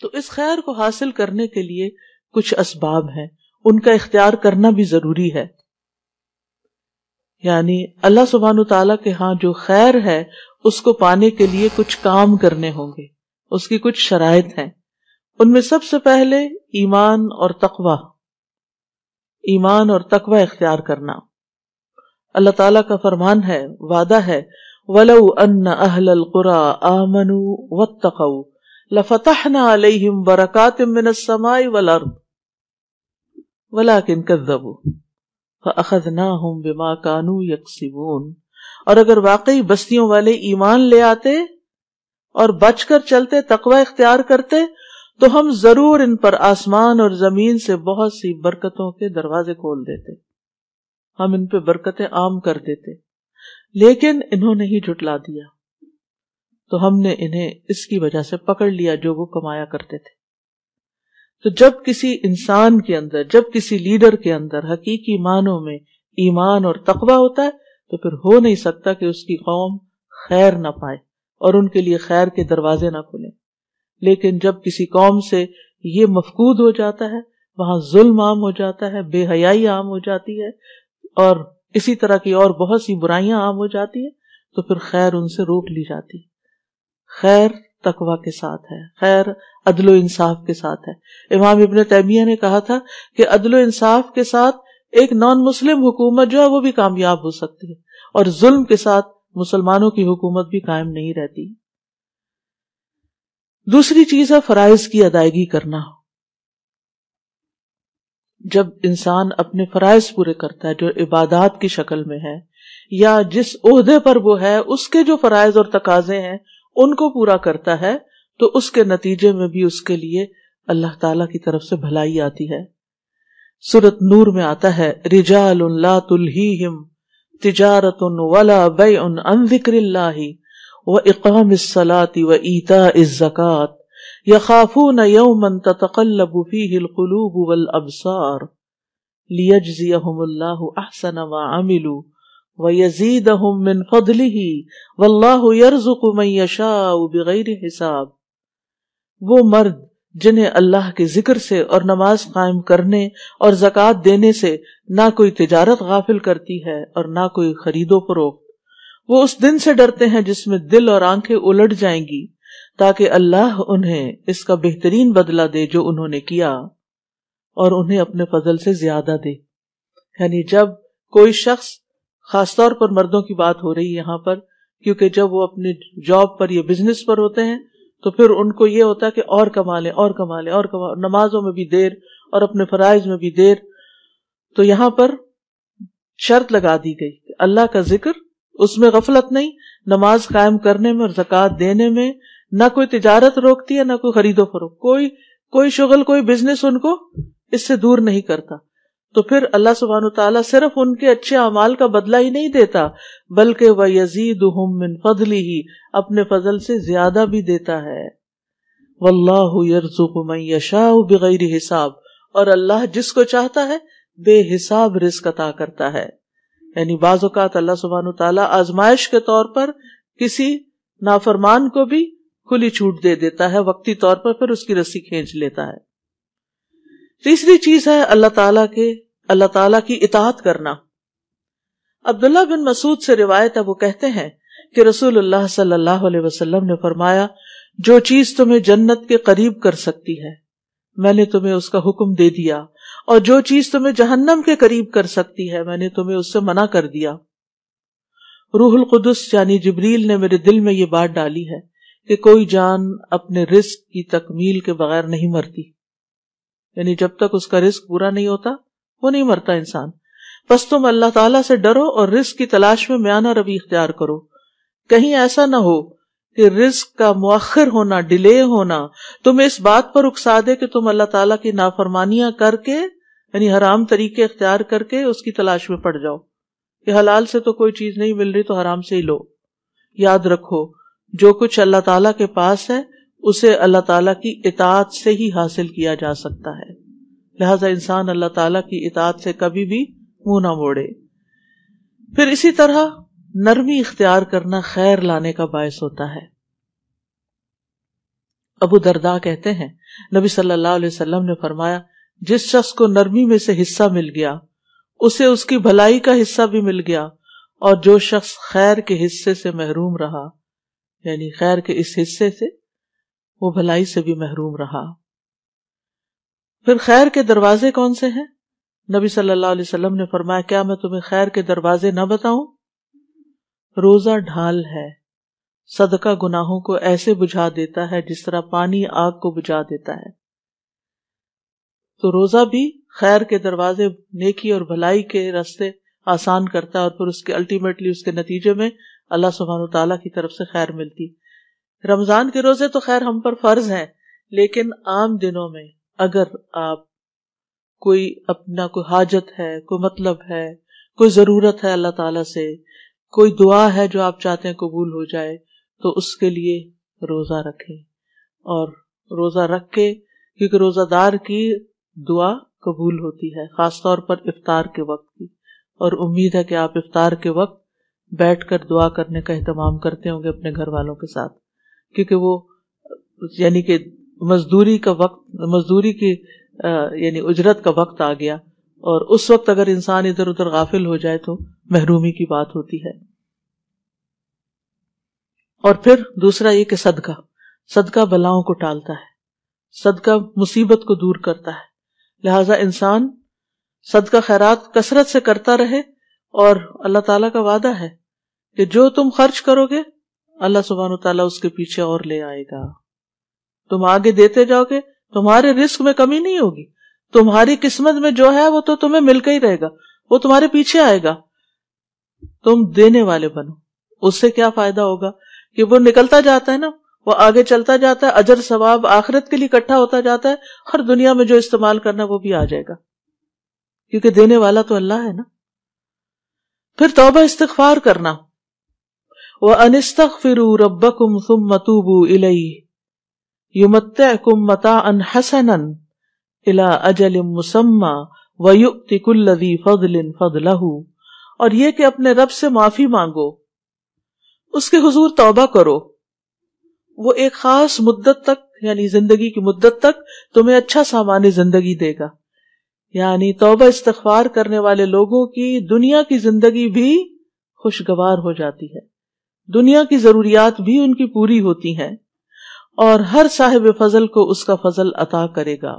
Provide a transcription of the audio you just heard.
तो इस खैर को हासिल करने के लिए कुछ असबाब हैं उनका इख्तियार करना भी जरूरी है यानी अल्लाह सुबहान तला के यहाँ जो खैर है उसको पाने के लिए कुछ काम करने होंगे उसकी कुछ शराय हैं उनमें सबसे पहले ईमान और तकवा ईमान और तकवा इख्तियार करना अल्लाह तला का फरमान है वादा है वलऊ अन्न अहल कुरा आमनु व तकऊ लफतहना अलैहिम बरकात मिनसमाई वल अर्द वलाकिन कानू यकसिबून और अगर वाकई बस्तियों वाले ईमान ले आते और बचकर चलते तकवा इख्तियार करते तो हम जरूर इन पर आसमान और जमीन से बहुत सी बरकतों के दरवाजे खोल देते हम इन पे बरकतें आम कर देते लेकिन इन्होंने ही जुटला दिया तो हमने इन्हें इसकी वजह से पकड़ लिया जो वो कमाया करते थे तो जब किसी इंसान के अंदर जब किसी लीडर के अंदर हकीकी मानों में ईमान और तकवा होता है तो फिर हो नहीं सकता कि उसकी कौम खैर ना पाए और उनके लिए खैर के दरवाजे ना खुले लेकिन जब किसी कौम से ये मफकूद हो जाता है वहां जुल्म आम हो जाता है बेहयाई आम हो जाती है और इसी तरह की और बहुत सी बुराइयां आम हो जाती है तो फिर खैर उनसे रोक ली जाती है खैर तकवा के साथ है खैर अदलो इंसाफ के साथ है इमाम इबन तैमिया ने कहा था कि अदल इंसाफ के साथ एक नॉन मुस्लिम हुकूमत जो है वो भी कामयाब हो सकती है और जुल्म के साथ मुसलमानों की हुकूमत भी कायम नहीं रहती दूसरी चीज है फराइज की अदायगी करना जब इंसान अपने फराइज पूरे करता है जो इबादात की शक्ल में है या जिस ओहदे पर वो है उसके जो फराइज और तकाजे हैं उनको पूरा करता है तो उसके नतीजे में भी उसके लिए अल्लाह ताला की तरफ से भलाई आती है सूरत नूर में आता है रिजाल ला तुल्हीहिम तिजारत उन वला बय अन जिक्रिल्लाही व इकाम सलाती व ईता इस जक़ात यखाफून यौमन ततकल्लबु फीहिल कुलूब वल अबसार लियजजियहुमुल्लाहु अहसन व अमिलू अल्लाह के जिक्र से और नमाज कायम करने और जक़ात देने से ना कोई तजारत गाफिल करती है और न कोई खरीदो फरोख्त वो उस दिन से डरते हैं जिसमे दिल और आंखे उलट जाएंगी ताकि अल्लाह उन्हें इसका बेहतरीन बदला दे जो उन्होंने किया और उन्हें अपने फजल से ज्यादा दे यानी जब कोई शख्स खासतौर पर मर्दों की बात हो रही है यहाँ पर क्योंकि जब वो अपने जॉब पर या बिजनेस पर होते हैं तो फिर उनको ये होता है कि और कमा लें और कमा लें और कमा नमाजों में भी देर और अपने फराइज में भी देर तो यहाँ पर शर्त लगा दी गई अल्लाह का जिक्र उसमें गफलत नहीं नमाज कायम करने में और जक़ात देने में ना कोई तिजारत रोकती है ना कोई खरीदो फरोख कोई कोई शुगल कोई बिजनेस उनको इससे दूर नहीं करता तो फिर अल्लाह सुबहान तला सिर्फ उनके अच्छे अमाल का बदला ही नहीं देता बल्कि वह यजीद हमिन फजली ही अपने फजल से ज्यादा भी देता है हिसाब और अल्लाह जिसको चाहता है बेहिसाब रिस्क अता करता है यानी बाज़ात अल्लाह सुबहान तला आजमाइश के तौर पर किसी नाफरमान को भी खुली छूट दे देता है वक्ती तौर पर फिर उसकी रस्सी खींच लेता है तीसरी चीज है अल्लाह ताला के अल्लाह ताला की इतात करना अब्दुल्ला बिन मसूद से रिवायत है वो कहते हैं कि रसूलुल्लाह सल्लल्लाहु अलैहि वसल्लम ने फरमाया जो चीज तुम्हें जन्नत के करीब कर सकती है मैंने तुम्हें उसका हुक्म दे दिया और जो चीज तुम्हें जहन्नम के करीब कर सकती है मैंने तुम्हें उससे मना कर दिया रूहुल कुदस यानी जबरील ने मेरे दिल में ये बात डाली है कि कोई जान अपने रिस्क की तकमील के बगैर नहीं मरती यानी जब तक उसका रिस्क पूरा नहीं होता वो नहीं मरता इंसान बस तुम अल्लाह ताला से डरो और रिस्क की तलाश में म्याना रवि इख्तियार करो कहीं ऐसा ना हो कि रिस्क का मौखर होना डिले होना तुम इस बात पर उकसा दे कि तुम अल्लाह ताला की नाफरमानियां करके यानी हराम तरीके अख्तियार करके उसकी तलाश में पड़ जाओ कि हलाल से तो कोई चीज नहीं मिल रही तो हराम से ही लो याद रखो जो कुछ अल्लाह ताला के पास है उसे अल्लाह ताला की इतात से ही हासिल किया जा सकता है लिहाजा इंसान अल्लाह ताला की इतात से कभी भी मुंह ना मोड़े फिर इसी तरह नरमी इख्तियार करना खैर लाने का बायस होता है अबू दरदा कहते हैं नबी सल्लल्लाहु अलैहि वसल्लम ने फरमाया जिस शख्स को नरमी में से हिस्सा मिल गया उसे उसकी भलाई का हिस्सा भी मिल गया और जो शख्स खैर के हिस्से से महरूम रहा यानी खैर के इस हिस्से से वो भलाई से भी महरूम रहा फिर खैर के दरवाजे कौन से हैं नबी सल्लल्लाहु अलैहि वसल्लम ने फरमाया क्या मैं तुम्हें खैर के दरवाजे न बताऊं रोजा ढाल है सदका गुनाहों को ऐसे बुझा देता है जिस तरह पानी आग को बुझा देता है तो रोजा भी खैर के दरवाजे नेकी और भलाई के रास्ते आसान करता है और फिर उसके अल्टीमेटली उसके नतीजे में अल्लाह सुबहान तला की तरफ से खैर मिलती रमजान के रोजे तो खैर हम पर फर्ज हैं लेकिन आम दिनों में अगर आप कोई अपना कोई हाजत है कोई मतलब है कोई जरूरत है अल्लाह ताला से कोई दुआ है जो आप चाहते हैं कबूल हो जाए तो उसके लिए रोजा रखें और रोजा रख के क्योंकि रोजादार की दुआ कबूल होती है खासतौर पर इफ्तार के वक्त की और उम्मीद है कि आप इफ्तार के वक्त बैठकर दुआ करने का अहतमाम करते होंगे अपने घर वालों के साथ क्योंकि वो यानी कि मजदूरी का वक्त मजदूरी की यानी उजरत का वक्त आ गया और उस वक्त अगर इंसान इधर उधर गाफिल हो जाए तो महरूमी की बात होती है और फिर दूसरा ये कि सदका सदका बलाओं को टालता है सदका मुसीबत को दूर करता है लिहाजा इंसान सदका खैरात कसरत से करता रहे और अल्लाह ताला का वादा है कि जो तुम खर्च करोगे अल्लाह सुबहान तला उसके पीछे और ले आएगा तुम आगे देते जाओगे तुम्हारे रिस्क में कमी नहीं होगी तुम्हारी किस्मत में जो है वो तो तुम्हें मिलकर ही रहेगा वो तुम्हारे पीछे आएगा तुम देने वाले बनो उससे क्या फायदा होगा कि वो निकलता जाता है ना वो आगे चलता जाता है अजर सवाब आखिरत के लिए इकट्ठा होता जाता है हर दुनिया में जो इस्तेमाल करना वो भी आ जाएगा क्योंकि देने वाला तो अल्लाह है ना फिर तोबा इस्तफार करना वनस्तगफिरू रब्बकुम थुम्म तूबू इलैह युमत्तकुम मताअन हसनन इला अजलिम मुसम्मा वयुक्ति कुल्लदी फदलिन फदलहू और ये कि अपने रब से माफी मांगो उसके हुजूर तौबा करो वो एक खास मुद्दत तक यानी जिंदगी की मुद्दत तक तुम्हें अच्छा सामान्य जिंदगी देगा यानी तौबा इस्तफार करने वाले लोगों की दुनिया की जिंदगी भी खुशगवार हो जाती है दुनिया की जरूरियात भी उनकी पूरी होती हैं और हर साहिब फजल को उसका फजल अता करेगा